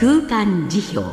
空間辞表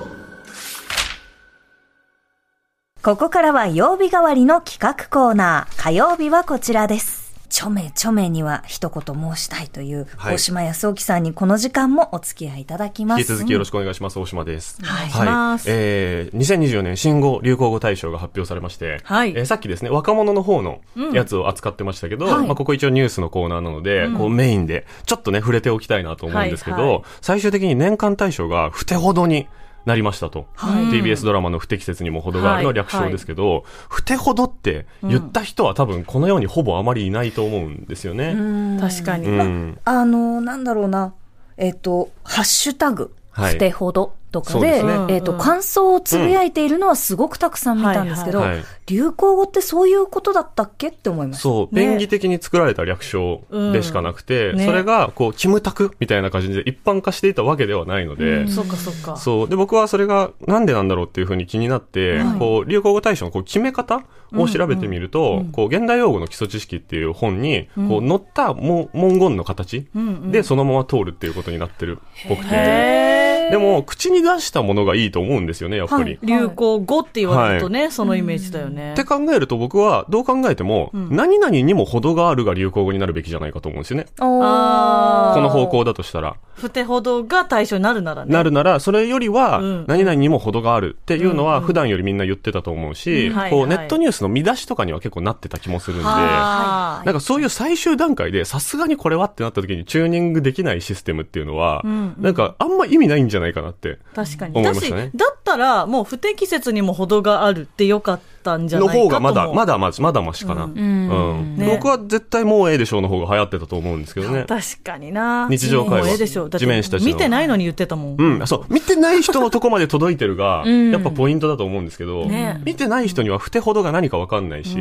ここからは曜日代わりの企画コーナー火曜日はこちらです著名著名には一言申したいという、大島康興さんにこの時間もお付き合いいただきます。引き続きよろしくお願いします。大島です。はい。はい、えー、2024年新語・流行語大賞が発表されまして、はい、えー、さっきですね、若者の方のやつを扱ってましたけど、うん、まあ、ここ一応ニュースのコーナーなので、うん、こうメインでちょっとね、触れておきたいなと思うんですけど、はいはい、最終的に年間大賞がふてほどに、なりましたと、はい、TBS ドラマの不適切にも程があるの略称ですけど、はいはい、不手ほどって言った人は多分このようにほぼあまりいないと思うんですよね。うん、確かに、うん、まあのなんだろうなえっ、ー、とハッシュタグ不手ほど、とかで、でね、えっ、と、感想をつぶやいているのはすごくたくさん見たんですけど、流行語ってそういうことだったっけって思いました。そう、便宜的に作られた略称でしかなくて、それが、こう、キムタクみたいな感じで一般化していたわけではないので、そうかそうか。そう。で、僕はそれがなんでなんだろうっていうふうに気になって、こう、流行語大賞のこう決め方を調べてみると、こう、現代用語の基礎知識っていう本に、こう、載った文言の形でそのまま通るっていうことになってるっぽくて。でも、口に出したものがいいと思うんですよね、やっぱり。はい、流行語って言われるとね、はい、そのイメージだよね。って考えると僕は、どう考えても、うん、何々にも程があるが流行語になるべきじゃないかと思うんですよね。この方向だとしたら。ふてほどが対象になるならね。なるなら、それよりは、何々にも程があるっていうのは、普段よりみんな言ってたと思うし、こう、ネットニュースの見出しとかには結構なってた気もするんで、なんかそういう最終段階で、さすがにこれはってなった時にチューニングできないシステムっていうのは、なんかあんま意味ないんじゃじゃないかなって確かに、ね、だしだったらもう不適切にも程があるってよかっったんじゃないかの方がまだ、まだまし、まだましかな。うん。僕は絶対もうええでしょうの方が流行ってたと思うんですけどね。確かにな日常会話。もうええでしょう。地面下見てないのに言ってたもん。うん、そう。見てない人のとこまで届いてるが、やっぱポイントだと思うんですけど、見てない人にはふてほどが何かわかんないし、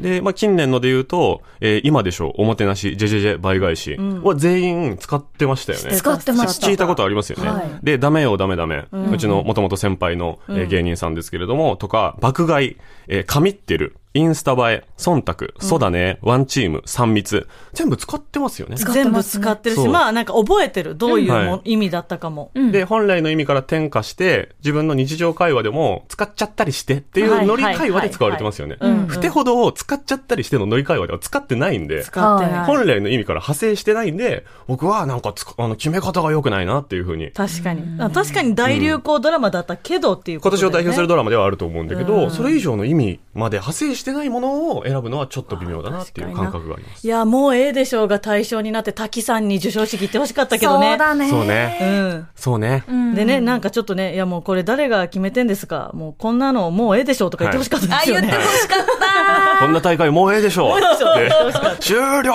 で、まあ近年ので言うと、え今でしょう、おもてなし、ジェジェジェ倍返しは全員使ってましたよね。使ってました。聞いたことありますよね。で、ダメよ、ダメダメ。うちのもともと先輩の、え芸人さんですけれども、とか、爆買い。えー、神ってる。インスタ映え、忖度、そうだね、ワンチーム、三密。全部使ってますよね。全部使ってるし、まあなんか覚えてる。どういうも、意味だったかも、で、本来の意味から転化して、自分の日常会話でも使っちゃったりしてっていうノリ会話で使われてますよね。ふてほどを使っちゃったりしてのノリ会話では使ってないんで、本来の意味から派生してないんで、僕はなんかあの決め方が良くないなっていうふうに。確かに。確かに大流行ドラマだったけどっていうこと、ね、今年を代表するドラマではあると思うんだけど、それ以上の意味まで派生してしてないものを選ぶのはちょっと微妙だなっていう感覚があります。いや、もうええでしょうが対象になって、滝さんに授賞式行ってほしかったけどね。そうだね。そうね。うん。そうね。でね、なんかちょっとね、いやもうこれ誰が決めてんですかもうこんなのもうええでしょうとか言ってほしかったですよね。はい、あ、言ってほしかった。こんな大会もうええでしょう。もうええでしょう。終了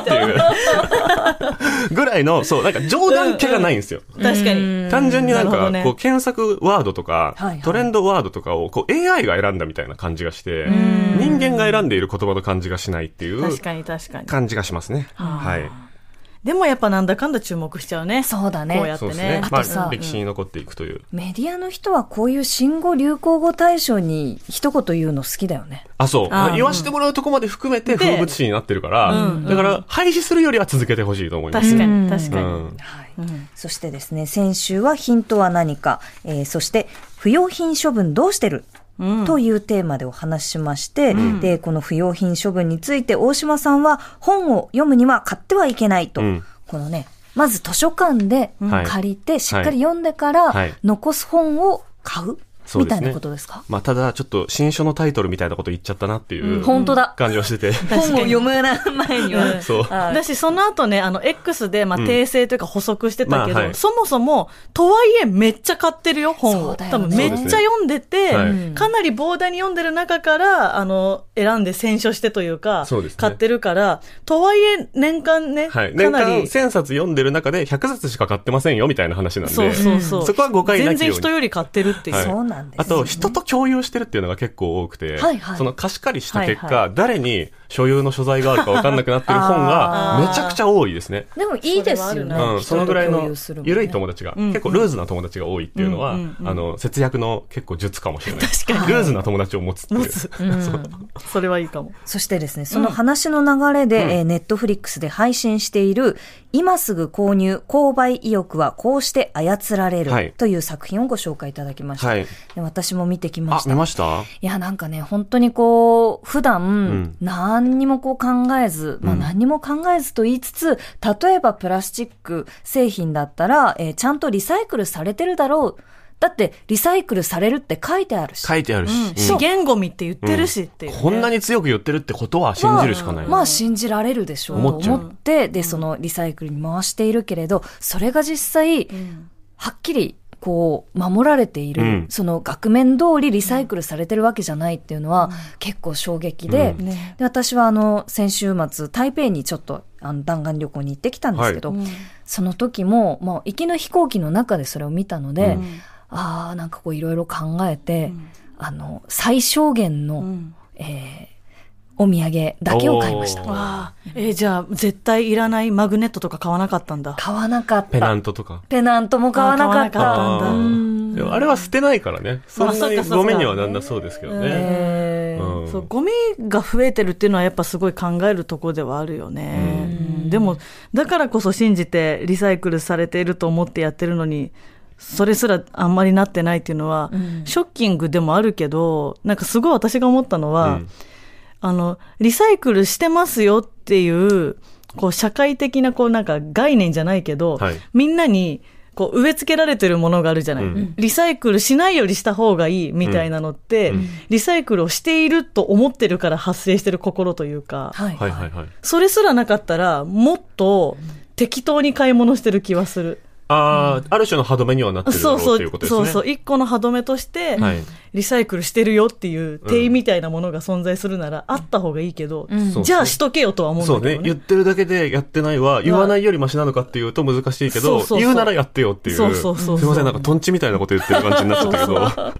っていう。ぐらいの、そう、なんか冗談気がないんですよ。確かに。単純になんか、こう検索ワードとか、トレンドワードとかを、こう AI が選んだみたいな感じがして、うん人間が選んでいる言葉の感じがしないっていう確かに確かに感じがしますね。はい。でもやっぱなんだかんだ注目しちゃうね。そうだね。こうやってね。ねまあ、歴史に残っていくという、うん、メディアの人はこういう新語・流行語大賞に一言言うの好きだよね。あ、そう。言わしてもらうとこまで含めて風物詩になってるから、うん、だから廃止するよりは続けてほしいと思います。確かに、確かに。うんはいそしてですね、先週はヒントは何か、えー、そして不用品処分どうしてるというテーマでお話ししまして、うん、で、この不用品処分について大島さんは本を読むには買ってはいけないと、うん、このね、まず図書館で借りて、しっかり読んでから、残す本を買う、みたいなことですか、まあ、ただ、ちょっと新書のタイトルみたいなこと言っちゃったなっていう、本当だ感じはしてて、本を読む前には、そうだし、その後ね、あの X でまあ訂正というか補足してたけど、うんまあはい、そもそも、とはいえ、めっちゃ買ってるよ、本を、ね、多分めっちゃ読んでて、ねかなり膨大に読んでる中から、あの選んで選書してというか、う買ってるから、とはいえ、年間ね、はい、かなり。1000冊読んでる中で、100冊しか買ってませんよみたいな話なんで、そうそうそうそこは誤解なきように全然人より買ってるっていう。はいなんです、ね、あと人と共有してるっていうのが結構多くて、はいはい、その貸し借りした結果、はいはい、誰に所有の所在があるか分かんなくなってる本が めちゃくちゃ多いですね。でもいいですよね。うん、そのぐらいの緩い友達が、結構ルーズな友達が多いっていうのは、あの、節約の結構術かもしれない。確かに。ルーズな友達を持つっていう。それはいいかも。そしてですね、その話の流れで、えネットフリックスで配信している、今すぐ購入、購買意欲はこうして操られるという作品をご紹介いただきました。私も見てきました。見ましたいや、なんかね、本当にこう、普段、なん何にもこう考えず、まあ何にも考えずと言いつつ、例えばプラスチック製品だったら、えー、ちゃんとリサイクルされてるだろう。だって、リサイクルされるって書いてあるし。書いてあるし。資源ゴミって言ってるしっていう、ねうん、こんなに強く言ってるってことは信じるしかない、まあ。まあ信じられるでしょうと思って、で、そのリサイクルに回しているけれど、それが実際、はっきりこう守られている、うん、その額面通りリサイクルされてるわけじゃないっていうのは、結構衝撃でうんで私はあの先週末台北にちょっとあの弾丸旅行に行ってきたんですけど、はい、その時ももう行きの飛行機の中でそれを見たので、うん、ああんかこういろいろ考えて、あの最小限の、うん、えーお土産だけを買いました。えー、じゃあ、絶対いらないマグネットとか買わなかったんだ。買わなかった。ペナントとか。ペナントも買わなかった。あんだ。あれは捨てないからね。そんなにゴミにはなんだそうですけどね。そう、ゴミが増えてるっていうのはやっぱすごい考えるとこではあるよね。でも、だからこそ信じてリサイクルされていると思ってやってるのに、それすらあんまりなってないっていうのは、ショッキングでもあるけど、なんかすごい私が思ったのは、うんあの、リサイクルしてますよっていう、こう、社会的な、こう、なんか概念じゃないけど、はい、みんなに、こう、植え付けられてるものがあるじゃない、うん、リサイクルしないよりした方がいいみたいなのって、うん、リサイクルをしていると思ってるから発生してる心というか、はいはいはい、それすらなかったら、もっと適当に買い物してる気はする。ああ、ある種の歯止めにはなってるそうそう、そうそう。一個の歯止めとして、リサイクルしてるよっていう、定位みたいなものが存在するなら、あった方がいいけど、じゃあしとけよとは思うんだけど、ね。そうね。言ってるだけでやってないは、言わないよりマシなのかっていうと難しいけど、言うならやってよっていう。すみません、なんかとんちみたいなこと言ってる感じになっちゃったけど。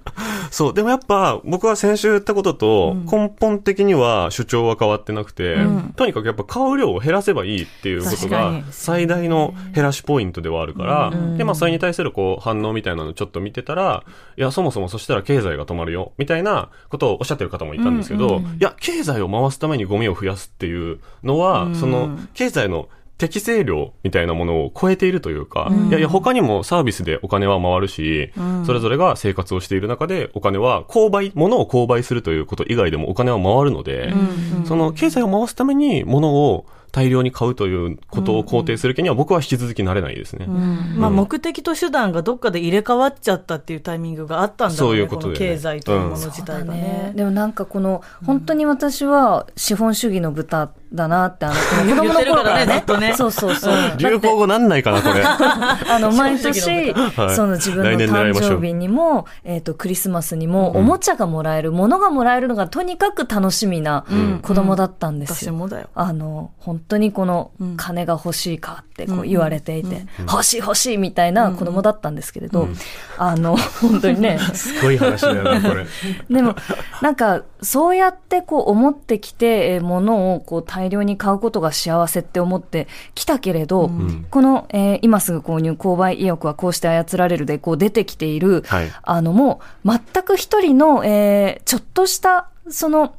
そう、でもやっぱ、僕は先週言ったことと、根本的には主張は変わってなくて、とにかくやっぱ買う量を減らせばいいっていうことが、最大の減らしポイントではあるから、、うん、で、まあ、それに対するこう、反応みたいなのをちょっと見てたら、いや、そもそもそしたら経済が止まるよ、みたいなことをおっしゃってる方もいたんですけど、うんうん、いや、経済を回すためにゴミを増やすっていうのは、うん、その、経済の適正量みたいなものを超えているというか、うん、いやいや、他にもサービスでお金は回るし、うん、それぞれが生活をしている中でお金は購買、物を購買するということ以外でもお金は回るので、うんうん、その経済を回すために物を大量に買うということを肯定する気には僕は引き続きなれないですね。まあ、目的と手段がどっかで入れ替わっちゃったっていうタイミングがあったんだろうね、そういうことで、ね、経済というもの自体がねね、でもなんかこの、本当に私は資本主義の豚だなって、あの、子供の頃からね、らねそうそうそう。流行語なんないかな、これ。あの、毎年、その自分の誕生日にも、えっ、と、クリスマスにも、おもちゃがもらえる、ものがもらえるのがとにかく楽しみな子供だったんですよ。私もだよ。あの、本当にこの金が欲しいかってこう言われていて、欲しい欲しいみたいな子供だったんですけれど、あの、本当にね。すごい話だよな、これ。でも、なんか、そうやってこう思ってきて、物をこう大量に買うことが幸せって思ってきたけれど、この、えー、今すぐ購入、購買意欲はこうして操られるで、こう出てきている、はい、あの、もう全く一人の、えー、ちょっとした、その、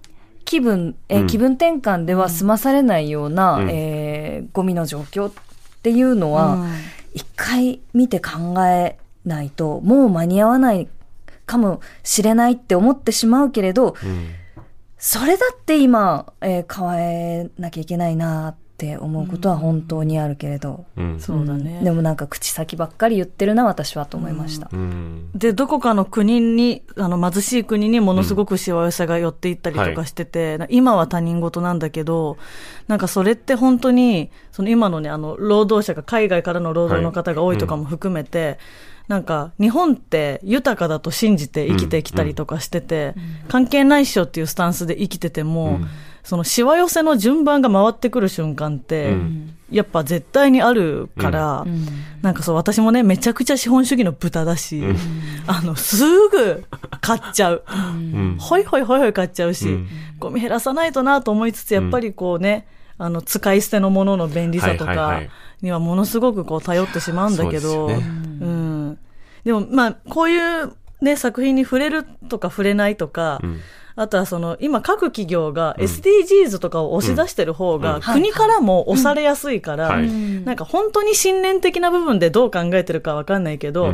気分、えー、気分転換では済まされないような、うん、えー、ゴミの状況っていうのは、一回見て考えないと、もう間に合わないかもしれないって思ってしまうけれど、うん、それだって今、えー、変えなきゃいけないなっって思うことは本当にあるけれど、うん、そうだね、でもなんか口先ばっかり言ってるな私はと思いました、うん、でどこかの国にあの貧しい国にものすごくしわ寄せが寄っていったりとかしてて、うんはい、今は他人事なんだけどなんかそれって本当にその今のねあの労働者が海外からの労働の方が多いとかも含めて、はいなんか、日本って豊かだと信じて生きてきたりとかしてて、関係ないっしょっていうスタンスで生きてても、そのしわ寄せの順番が回ってくる瞬間って、うん、やっぱ絶対にあるから、うん、なんかそう、私もね、めちゃくちゃ資本主義の豚だし、うん、あの、すぐ買っちゃう。ほいほいほいほい買っちゃうし、ゴミ減らさないとなと思いつつ、やっぱりこうね、あの、使い捨てのものの便利さとかにはものすごくこう頼ってしまうんだけど、うん。でも、まあ、こういうね、作品に触れるとか触れないとか、うん、あとはその、今各企業が SDGs とかを押し出してる方が、国からも押されやすいから、なんか本当に信念的な部分でどう考えてるかわかんないけど、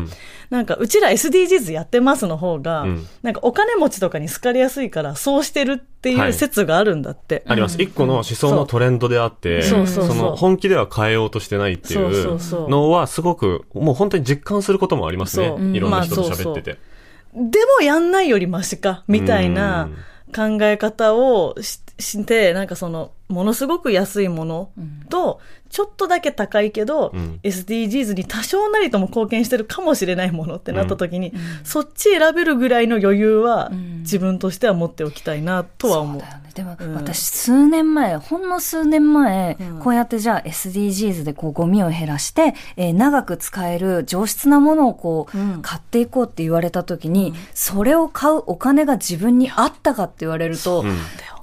なんかうちら SDGs やってますの方が、なんかお金持ちとかに好かれやすいから、そうしてるっていう説があるんだって。あります。一個の思想のトレンドであって、その本気では変えようとしてないっていうのはすごく、もう本当に実感することもありますね。いろんな人と喋ってて。でもやんないよりマシか、みたいな考え方をしして、なんかその、ものすごく安いものと、ちょっとだけ高いけど、うん、SDGs に多少なりとも貢献してるかもしれないものってなった時に、そっち選べるぐらいの余裕は、自分としては持っておきたいなとは思う。うだよね、でも、私数年前、ほんの数年前、こうやってじゃあ SDGs でこうゴミを減らして、え長く使える上質なものをこう、買っていこうって言われた時に、それを買うお金が自分にあったかって言われると、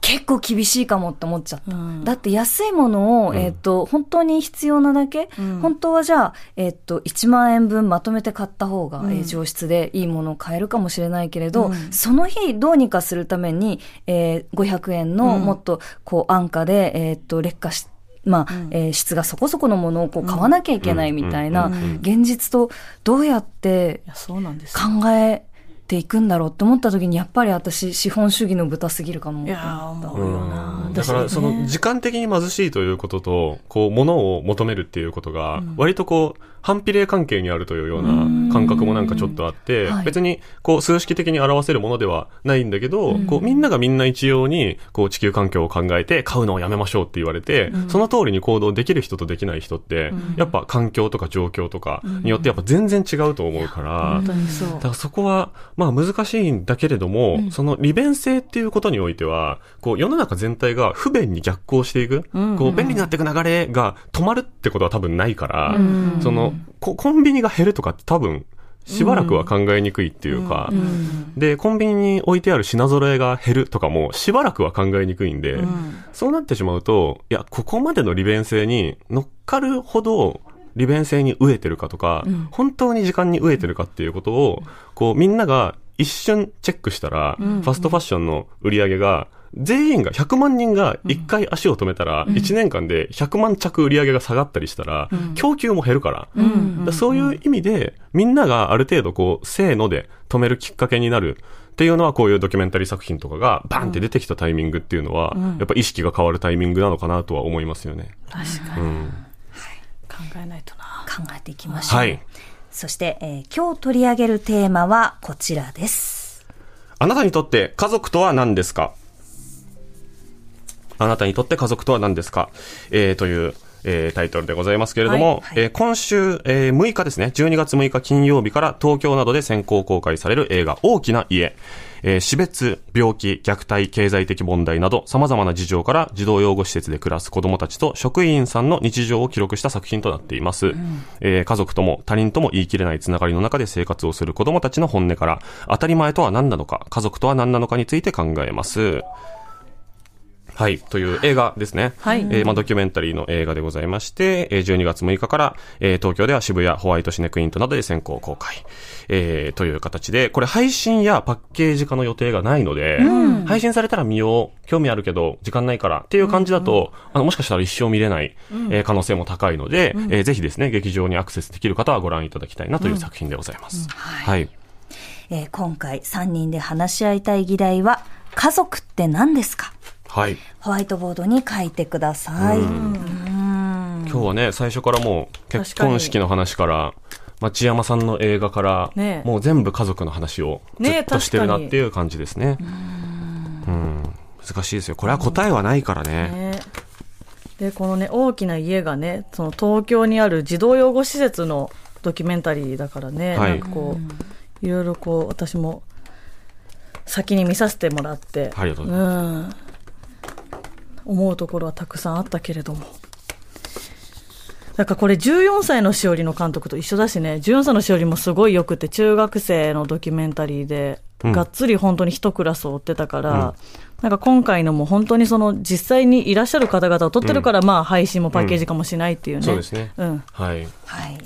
結構厳しいかもって思っちゃった。だって安いものを、えっ、ー、と、本当に必要なだけ、うん、本当はじゃあ、えっ、ー、と、1万円分まとめて買った方が、うん、上質でいいものを買えるかもしれないけれど、うん、その日どうにかするために、えー、500円のもっと、こう、安価で、えっ、ー、と、劣化して、まあ、うん、えー、質がそこそこのものをこう買わなきゃいけないみたいな現実とどうやって考えていくんだろうって思った時にやっぱり私資本主義の豚すぎるかもいや思うよな、だからその時間的に貧しいということとこう物を求めるっていうことが割とこう、反比例関係にあるというような感覚もなんかちょっとあって、別にこう数式的に表せるものではないんだけど、こうみんながみんな一様にこう地球環境を考えて買うのをやめましょうって言われて、その通りに行動できる人とできない人って、やっぱ環境とか状況とかによってやっぱ全然違うと思うから、そうだからそこはまあ難しいんだけれども、その利便性っていうことにおいては、こう世の中全体が不便に逆行していく、こう便利になっていく流れが止まるってことは多分ないから、そのの、コンビニが減るとかって多分、しばらくは考えにくいっていうか、うんで、コンビニに置いてある品揃えが減るとかも、しばらくは考えにくいんで、うん、そうなってしまうと、いや、ここまでの利便性に乗っかるほど、利便性に飢えてるかとか、本当に時間に飢えてるかっていうことを、こう、みんなが一瞬チェックしたら、ファストファッションの売り上げが、全員が、100万人が1回足を止めたら、1年間で100万着売り上げが下がったりしたら、供給も減るから。そういう意味で、みんながある程度こう、せーので止めるきっかけになる。っていうのはこういうドキュメンタリー作品とかがバンって出てきたタイミングっていうのは、やっぱ意識が変わるタイミングなのかなとは思いますよね。確かに。うん、考えないとな。考えていきましょう。はい。そして、えー、今日取り上げるテーマはこちらです。あなたにとって家族とは何ですかあなたにとって家族とは何ですか、えー、という、えー、タイトルでございますけれども、はいはい、えー、今週、えー、6日ですね、12月6日金曜日から東京などで先行公開される映画大きな家、えー、死別、病気、虐待、経済的問題など様々な事情から児童養護施設で暮らす子供たちと職員さんの日常を記録した作品となっています。うん、えー、家族とも他人とも言い切れないつながりの中で生活をする子供たちの本音から当たり前とは何なのか、家族とは何なのかについて考えます。はい、という映画ですね。はい。えー、まあ、ドキュメンタリーの映画でございまして、え12月6日から、えー、東京では渋谷ホワイトシネクイントなどで先行公開、えー、という形で、これ配信やパッケージ化の予定がないので、うん、配信されたら見よう、興味あるけど、時間ないからっていう感じだと、うんあの、もしかしたら一生見れない、うん、えー、可能性も高いので、うん、えー、ぜひですね、劇場にアクセスできる方はご覧いただきたいなという作品でございます。うん、はい。えー、今回3人で話し合いたい議題は、家族って何ですかはい、ホワイトボードに書いてください。今日はね、最初からもう結婚式の話から、町山さんの映画から、ね、もう全部家族の話をずっとしてるなっていう感じですね。ねうん、難しいですよ。これは答えはないからね。で、このね、大きな家がね、その東京にある児童養護施設のドキュメンタリーだからね、はい、なんかこう、いろいろこう、私も先に見させてもらって。ありがとうございます。思うところはたくさんあったけれども。だからこれ14歳のしおりの監督と一緒だしね、14歳のしおりもすごいよくて、中学生のドキュメンタリーで、がっつり本当に一クラスを追ってたから、うん、なんか今回のも本当にその実際にいらっしゃる方々を撮ってるから、まあ配信もパッケージかもしないっていうね。うん、そうですね。うん。はい。はい。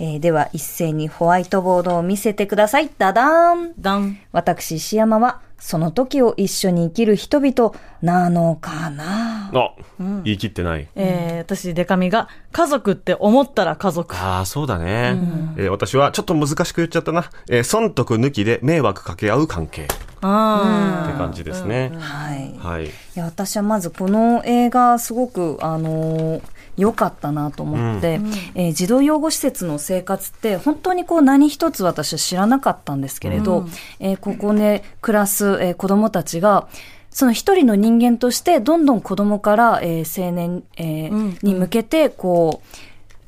えー、では一斉にホワイトボードを見せてください。ダダーン。ダン。私、石山は、その時を一緒に生きる人々なのかなあ、うん、言い切ってない。えー、私、デカミが、家族って思ったら家族。ああ、そうだね、うん、えー、私は、ちょっと難しく言っちゃったな。えー、損得抜きで迷惑かけ合う関係。って感じですね。うんうん、はい。はい。いや、私はまずこの映画、すごく、あのー良かったなと思って、うん、えー、児童養護施設の生活って本当にこう何一つ私は知らなかったんですけれど、うん、えー、ここで、ね、暮らす、えー、子供たちがその一人の人間としてどんどん子供から、えー、青年、えー、うん、に向けてこう、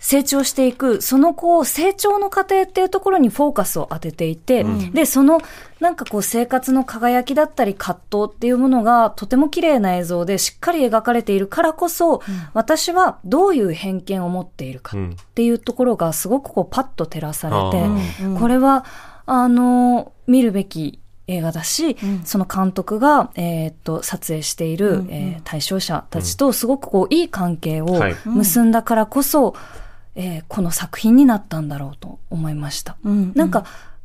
成長していく、そのこう、成長の過程っていうところにフォーカスを当てていて、うん、で、その、なんかこう、生活の輝きだったり葛藤っていうものが、とても綺麗な映像でしっかり描かれているからこそ、うん、私はどういう偏見を持っているかっていうところが、すごくこう、パッと照らされて、うん、これは、あの、見るべき映画だし、うん、その監督が、えー、っと撮影している、うんうん、えー、対象者たちとすごくこういい関係を結んだからこそ、うんえー、この作品になったんだろうと思いました。うん、なんか、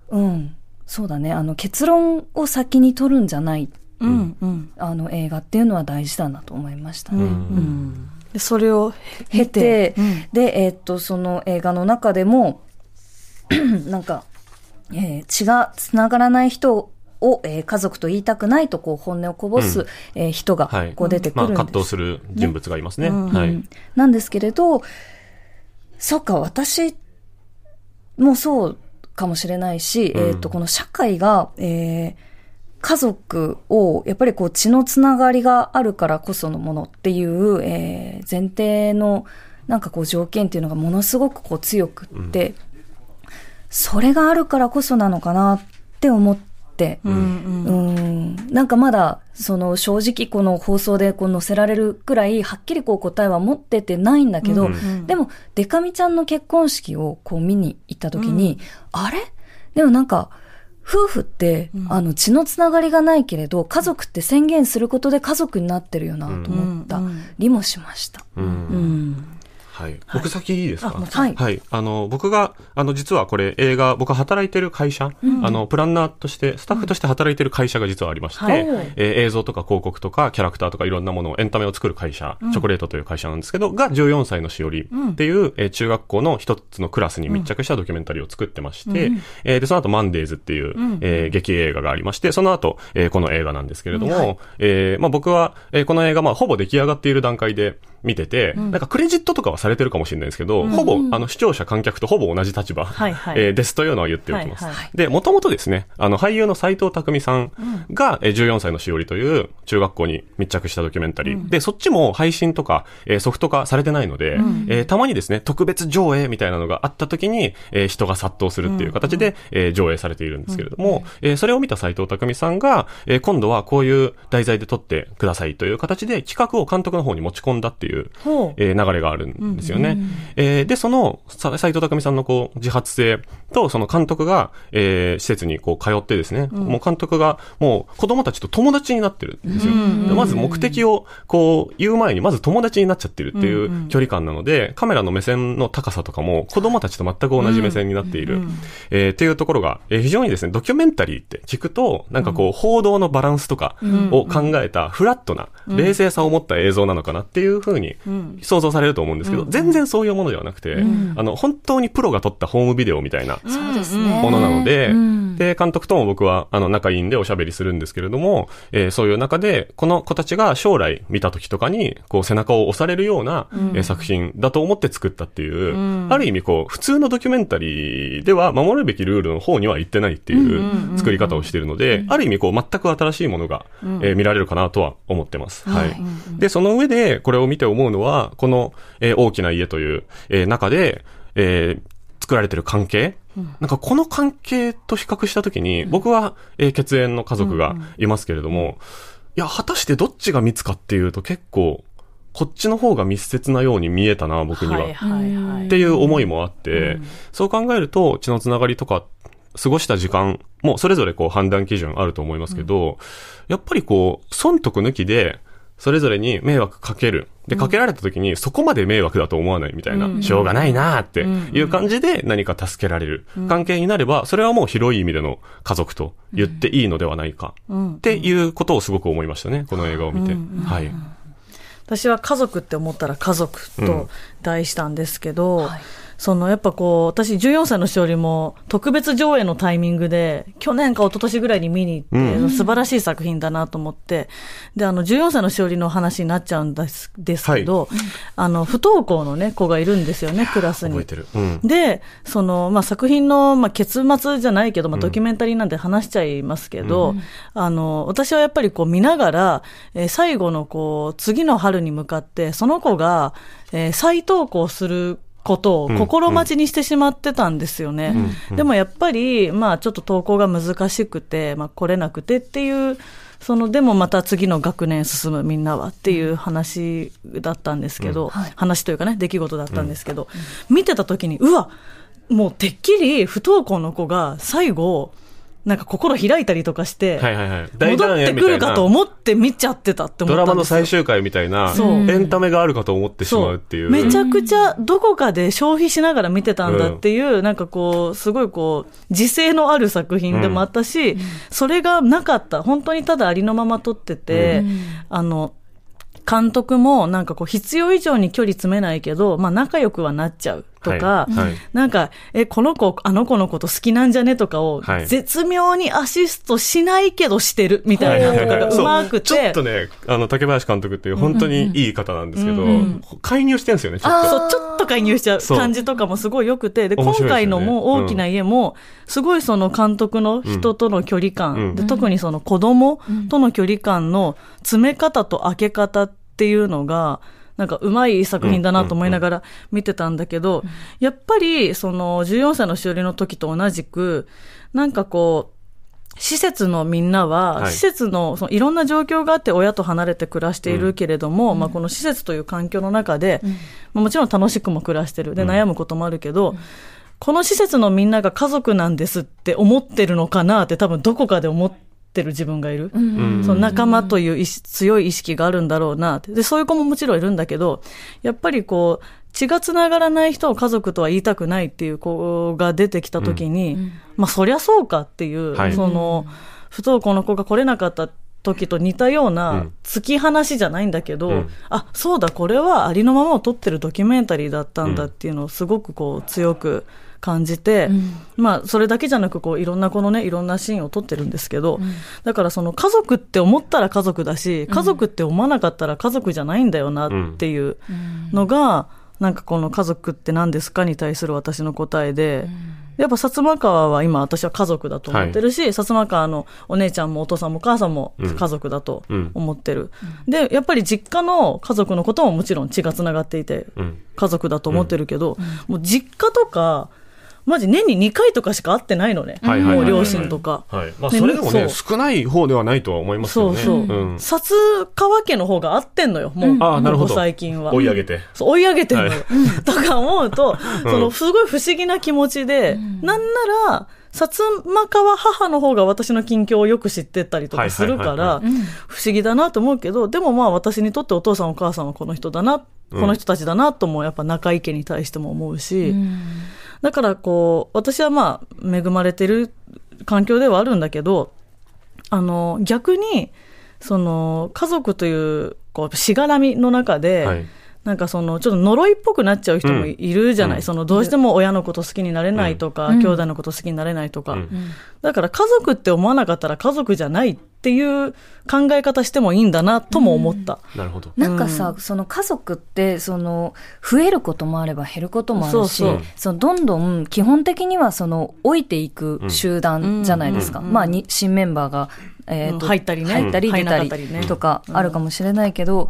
うん、そうだね、あの結論を先に取るんじゃない、うんうん、あの映画っていうのは大事だなと思いましたね。うん、うんそれを経て、うん、で、えー、っと、その映画の中でも、なんか、えー、血が繋がらない人を、えー、家族と言いたくないと、こう、本音をこぼす、うん、えー、人が、こう出てくるんです、はい、まあ、葛藤する人物がいますね。ねうん、はい。なんですけれど、そっか、私もそうかもしれないし、うん、えっ、ー、と、この社会が、えー、家族を、やっぱりこう血のつながりがあるからこそのものっていう、えー、前提の、なんかこう条件っていうのがものすごくこう強くって、うん、それがあるからこそなのかなって思っ、うん、うん、なんかまだ、その正直この放送でこう載せられるくらい、はっきりこう答えは持っててないんだけど、うんうん、でも、デカミちゃんの結婚式をこう見に行った時に、うん、あれでもなんか、夫婦って、うん、あの、血のつながりがないけれど、家族って宣言することで家族になってるよなと思ったりもしました。うんはい、僕先いいですかはい、はい、あの僕があの実はこれ映画僕働いてる会社、うん、あのプランナーとしてスタッフとして働いてる会社が実はありまして、うん、えー、映像とか広告とかキャラクターとかいろんなものをエンタメを作る会社、うん、チョコレートという会社なんですけどが14歳のしおりっていう、うん、えー、中学校の一つのクラスに密着したドキュメンタリーを作ってまして、うん、えー、でその後マンデーズっていう、うん、え劇映画がありましてその後、えこの映画なんですけれども、はい、えまあ、僕は、えこの映画、まあ、ほぼ出来上がっている段階で見てて、うん、なんかクレジットとかはされてるかもしれないですけど、うん、ほぼ、あの、視聴者、観客とほぼ同じ立場、はい えー、ですというのは言っておきます。はいはい、で、もともとですね、あの、俳優の斎藤匠さんが、うん、14歳のしおりという中学校に密着したドキュメンタリー。うん、で、そっちも配信とか、えー、ソフト化されてないので、うん、えー、たまにですね、特別上映みたいなのがあった時に、えー、人が殺到するっていう形で、うん、えー、上映されているんですけれども、うん、えー、それを見た斎藤匠さんが、えー、今度はこういう題材で撮ってくださいという形で企画を監督の方に持ち込んだっていういう、えー、流れがあるんですよね。えー、で、その、斎藤匠さんのこう、自発性と、その監督が、えー、施設にこう、通ってですね、うん、もう監督が、もう、子供たちと友達になってるんですよ。まず目的を、こう、言う前に、まず友達になっちゃってるっていう距離感なので、カメラの目線の高さとかも、子供たちと全く同じ目線になっている、えー、っていうところが、えー、非常にですね、ドキュメンタリーって聞くと、なんかこう、報道のバランスとかを考えた、フラットな、冷静さを持った映像なのかなっていうふうにうに想像されると思うんですけど、全然そういうものではなくて、あの、本当にプロが撮ったホームビデオみたいなものなので、で、監督とも僕は、あの、仲いいんでおしゃべりするんですけれども、えー、そういう中で、この子たちが将来見た時とかに、こう、背中を押されるような、え作品だと思って作ったっていう、ある意味こう、普通のドキュメンタリーでは守るべきルールの方には行ってないっていう作り方をしているので、ある意味こう、全く新しいものが、え見られるかなとは思ってます。はい。で、その上で、これを見て思うのは、この、えー、大きな家という、えー、中で、えー、作られてる関係、なんかこの関係と比較したときに、僕は、えー、血縁の家族がいますけれども、いや、果たしてどっちが密かっていうと結構、こっちの方が密接なように見えたな、僕には。っていう思いもあって、そう考えると、血のつながりとか、過ごした時間もそれぞれこう判断基準あると思いますけど、やっぱりこう、損得抜きで、それぞれに迷惑かける。で、かけられた時に、そこまで迷惑だと思わないみたいな、しょうがないなーっていう感じで何か助けられる、関係になれば、それはもう広い意味での家族と言っていいのではないか、っていうことをすごく思いましたね、この映画を見て。はい。私は家族って思ったら家族と題したんですけど、はいそのやっぱこう、私14歳のしおりも特別上映のタイミングで、去年か一昨年ぐらいに見に行って、うん、素晴らしい作品だなと思って、で、あの14歳のしおりの話になっちゃうんですですけど、はい、あの、不登校のね、子がいるんですよね、クラスに。うん、で、その、まあ、作品の、まあ、結末じゃないけど、まあ、ドキュメンタリーなんで話しちゃいますけど、うん、あの、私はやっぱりこう見ながら、えー、最後のこう、次の春に向かって、その子が、えー、再登校することを心待ちにしてしまってたんですよね。うんうん、でもやっぱり、まあちょっと登校が難しくて、まあ来れなくてっていう、そのでもまた次の学年進むみんなはっていう話だったんですけど、うん話というかね、出来事だったんですけど、見てた時に、うわもうてっきり不登校の子が最後、なんか心開いたりとかして、はいはいはい、戻ってくるかと思って見ちゃってたって思ったドラマの最終回みたいな、エンタメがあるかと思ってしまうっていう。うめちゃくちゃどこかで消費しながら見てたんだっていう、うん、なんかこう、すごいこう、自制のある作品でもあったし、うん、それがなかった。本当にただありのまま撮ってて、うん、あの、監督もなんかこう必要以上に距離詰めないけど、まあ仲良くはなっちゃうとか、はいはい、なんか、え、この子、あの子のこと好きなんじゃねとかを、絶妙にアシストしないけどしてるみたいなのがうまくて。ちょっとね、あの、竹林監督っていう本当にいい方なんですけど、うんうん、介入してるんですよね、ちょっと。そう、ちょっと介入しちゃう感じとかもすごい良くて、で、今回のも大きな家も、すごいその監督の人との距離感、うんうん、で特にその子供との距離感の詰め方と開け方っていうのが、うんなんかうまい作品だなと思いながら見てたんだけど、やっぱり、その、14歳のしおりの時と同じく、なんかこう、施設のみんなは、施設のそのいろんな状況があって親と離れて暮らしているけれども、はいうん、まあ、この施設という環境の中で、うん、もちろん楽しくも暮らしてるで悩むこともあるけど、うん、この施設のみんなが家族なんですって思ってるのかなって多分どこかで思って。てる自分がいる。その仲間という強い意識があるんだろうなで、そういう子ももちろんいるんだけど、やっぱりこう、血が繋がらない人を家族とは言いたくないっていう子が出てきた時に、うん、まあそりゃそうかっていう、はい、その、不登校の子が来れなかった時と似たような突き放しじゃないんだけど、うん、あそうだこれはありのままを撮ってるドキュメンタリーだったんだっていうのをすごくこう強く感じて、うん、まあ、それだけじゃなく、こう、いろんなこのね、いろんなシーンを撮ってるんですけど、うん、だからその家族って思ったら家族だし、家族って思わなかったら家族じゃないんだよなっていうのが、なんかこの家族って何ですかに対する私の答えで、やっぱ薩摩川は今私は家族だと思ってるし、はい、薩摩川のお姉ちゃんもお父さんもお母さんも家族だと思ってる、うんで、やっぱり実家の家族のことももちろん血が繋がっていて、家族だと思ってるけど、もう実家とかマジ年に2回とかしか会ってないのね、はいはいはいはい、もう両親とか。はいまあ、それでもね、少ない方ではないとは思いますけどね。そうそう。うん、札川家の方が会ってんのよ、もう、うん、あなるほど最近は。追い上げて。追い上げてんのよ。はい、とか思うと、そのすごい不思議な気持ちで、うん、なんなら、薩摩川母の方が私の近況をよく知ってたりとかするから、不思議だなと思うけど、でもまあ私にとってお父さんお母さんはこの人だな、この人たちだなともやっぱ中井家に対しても思うし、うんだからこう、私はまあ、恵まれてる環境ではあるんだけど、あの、逆に、その、家族という、こう、しがらみの中で、はいなんかそのちょっと呪いっぽくなっちゃう人もいるじゃない、うん、そのどうしても親のこと好きになれないとか、うん、兄弟のこと好きになれないとか、うん、だから家族って思わなかったら家族じゃないっっていう考え方してもいいんだなとも思った。うん、なるほど。なんかさ、その家族って、その、増えることもあれば減ることもあるし、そうそのどんどん基本的にはその、老いていく集団じゃないですか。うんうん、まあに、新メンバーが、えーと入ったりね。入ったり出たりとかあるかもしれないけど、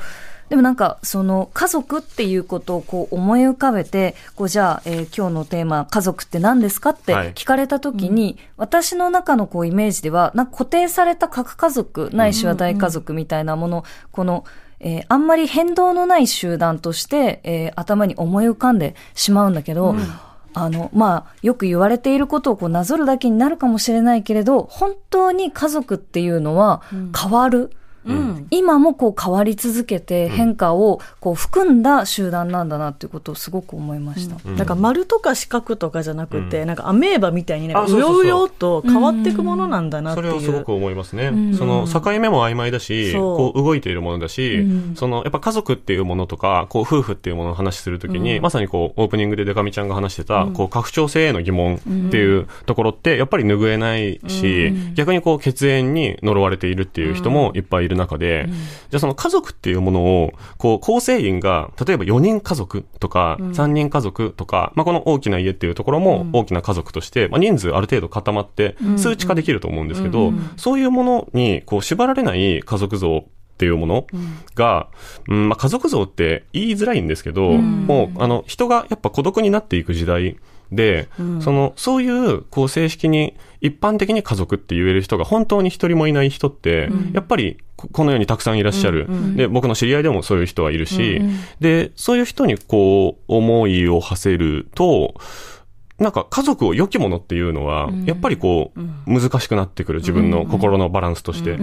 でもなんか、その家族っていうことをこう思い浮かべて、こうじゃあ、えー、今日のテーマ、家族って何ですかって聞かれた時に、はいうん、私の中のこうイメージでは、なんか固定された核家族、ないしは大家族みたいなもの、うんうん、この、えー、あんまり変動のない集団として、えー、頭に思い浮かんでしまうんだけど、うんあの、まあ、よく言われていることをこうなぞるだけになるかもしれないけれど、本当に家族っていうのは変わる。うんうん、今もこう変わり続けて変化をこう含んだ集団なんだなっていうことをすごく思いました、うん、なんか丸とか四角とかじゃなくて、うん、なんかアメーバみたいにうようよと変わっていくものなんだなっていう、うん、それをすごく思いますね、その境目も曖昧だしこう動いているものだし、そのやっぱ家族っていうものとかこう夫婦っていうものを話するときに、まさにこうオープニングででかみちゃんが話してた、こう拡張性への疑問っていうところってやっぱり拭えないし、逆にこう血縁に呪われているっていう人もいっぱいいる中で、うん、じゃあその家族っていうものを、こう、構成員が、例えば4人家族とか、3人家族とか、まあこの大きな家っていうところも大きな家族として、まあ人数ある程度固まって、数値化できると思うんですけど、そういうものに、こう、縛られない家族像っていうものが、うん、まあ、家族像って言いづらいんですけど、うん、もうあの人がやっぱ孤独になっていく時代で、うん、そのそういうこう正式に一般的に家族って言える人が本当に一人もいない人って、やっぱりこのようにたくさんいらっしゃる、うんうん、で僕の知り合いでもそういう人はいるし、うんうん、でそういう人にこう思いを馳せるとなんか家族を良きものっていうのは、やっぱりこう、難しくなってくる。自分の心のバランスとして。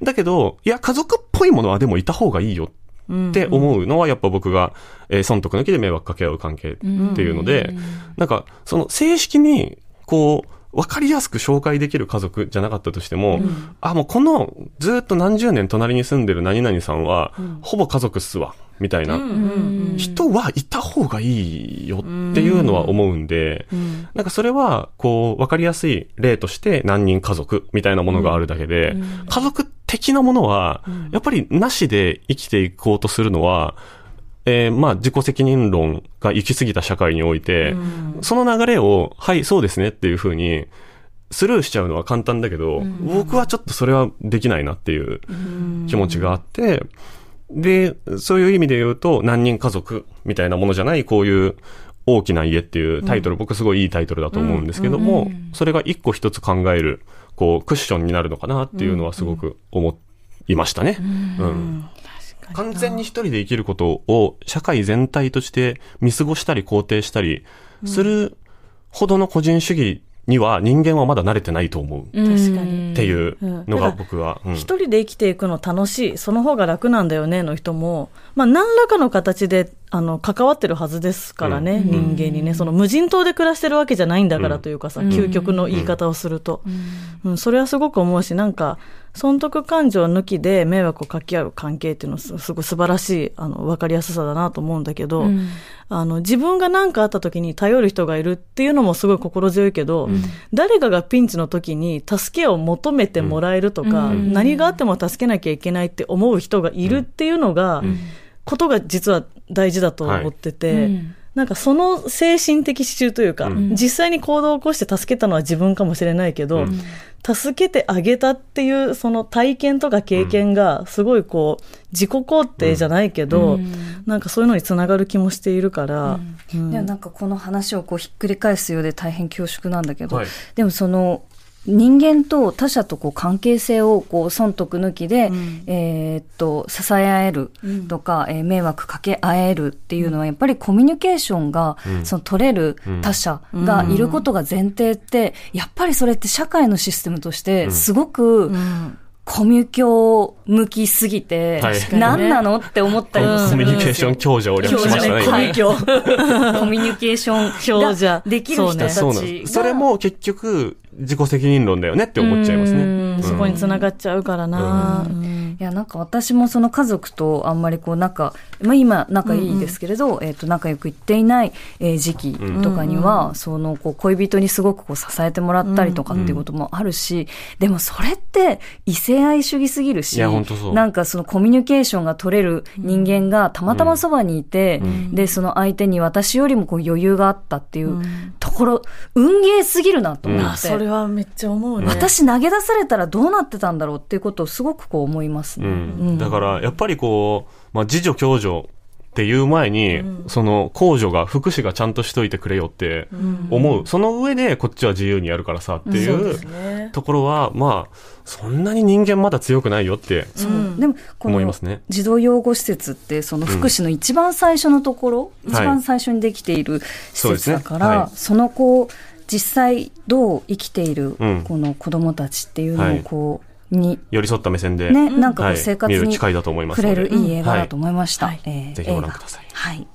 だけど、いや、家族っぽいものはでもいた方がいいよって思うのは、やっぱ僕が、えー、損得抜きで迷惑かけ合う関係っていうので、なんか、その正式に、こう、わかりやすく紹介できる家族じゃなかったとしても、うん、あ、もうこのずっと何十年隣に住んでる何々さんは、うん、ほぼ家族っすわ、みたいな、人はいた方がいいよっていうのは思うんで、うん、なんかそれは、こう、わかりやすい例として何人家族みたいなものがあるだけで、家族的なものは、やっぱりなしで生きていこうとするのは、うんえー、まあ、自己責任論が行き過ぎた社会において、うん、その流れを、はい、そうですねっていうふうに、スルーしちゃうのは簡単だけど、うん、僕はちょっとそれはできないなっていう気持ちがあって、うん、で、そういう意味で言うと、何人家族みたいなものじゃない、こういう大きな家っていうタイトル、僕すごいいいタイトルだと思うんですけども、それが一個一つ考える、こう、クッションになるのかなっていうのはすごく思いましたね。うん完全に一人で生きることを社会全体として見過ごしたり肯定したりするほどの個人主義には人間はまだ慣れてないと思う。確かに。っていうのが僕は。一、うん、人で生きていくの楽しい、その方が楽なんだよねの人も、まあ何らかの形で、あの、関わってるはずですからね、うん、人間にね。その無人島で暮らしてるわけじゃないんだからというかさ、うん、究極の言い方をすると。うん、それはすごく思うし、なんか、損得感情抜きで迷惑をかけ合う関係っていうのはすごい素晴らしい、あの、わかりやすさだなと思うんだけど、うん、あの、自分が何かあった時に頼る人がいるっていうのもすごい心強いけど、うん、誰かがピンチの時に助けを求めてもらえるとか、うん、何があっても助けなきゃいけないって思う人がいるっていうのが、ことが実は大事だと思ってて、はいなんかその精神的支柱というか、うん、実際に行動を起こして助けたのは自分かもしれないけど、うん、助けてあげたっていうその体験とか経験がすごいこう自己肯定じゃないけど、うん、なんかそういうのにつながる気もしているから、うん、なんかこの話をこうひっくり返すようで大変恐縮なんだけど、はい、でもその人間と他者とこう関係性をこう損得抜きで、うん、えっと支え合えるとか、うん、え迷惑かけ合えるっていうのはやっぱりコミュニケーションが、その取れる他者がいることが前提って、やっぱりそれって社会のシステムとしてすごく、うんコミュ協向きすぎて、はい、何なのって思ったりすコミュニケーション強者を略しましたね。コミュ コミュニケーション強者。できる人たちそ、それも結局、自己責任論だよねって思っちゃいますね。そこにつながっちゃうからな。うん、いやなんか私もその家族とあんまりこう仲、まあ、今仲いいですけれど、うんうん、えっと仲良く行っていない、え時期とかには、うんそのこう恋人にすごくこう支えてもらったりとかっていうこともあるし、うんうん、でもそれって異性愛主義すぎるしなんかそのコミュニケーションが取れる人間がたまたまそばにいて、うん、でその相手に私よりもこう余裕があったっていうところ、運ゲーすぎるなと思って、それはめっちゃ思う、ね、私投げ出されたらどうなってたんだろうっていうことをすごくこう思いますますね、ねだからやっぱりこう、まあ、自助共助っていう前に、うん、その公助が福祉がちゃんとしといてくれよって思う、うん、その上でこっちは自由にやるからさっていうところは、まあそんなに人間まだ強くないよってうでもこい児童養護施設ってその福祉の一番最初のところ、一番最初にできている施設だから、はいそねはい、その子実際どう生きているこの子どもたちっていうのをこう、はいに寄り添った目線で、ね、なんか生活に、はい、見る機会だと思います触れるいい映画だと思いました。はい、えー、ぜひご覧ください。はい。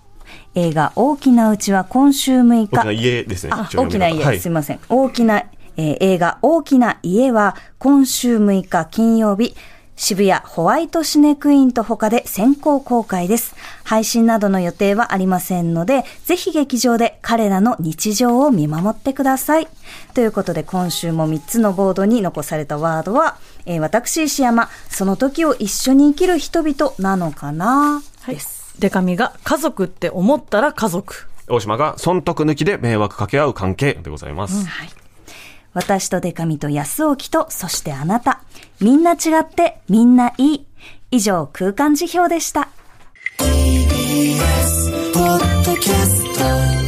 映画大きなうちは今週6日。大きな家ですね。あ、大きな家、はい、すいません。大きな、えー、映画大きな家は今週6日金曜日、渋谷ホワイトシネクインと他で先行公開です。配信などの予定はありませんので、ぜひ劇場で彼らの日常を見守ってください。ということで今週も3つのボードに残されたワードは、えー、私石山、その時を一緒に生きる人々なのかな、はい、です。でかみが家族って思ったら家族。大島が損得抜きで迷惑かけ合う関係でございます。うん、はい私とデカミと安置と、そしてあなた。みんな違って、みんないい。以上、空間辞表でした。d b s ポッドキャスト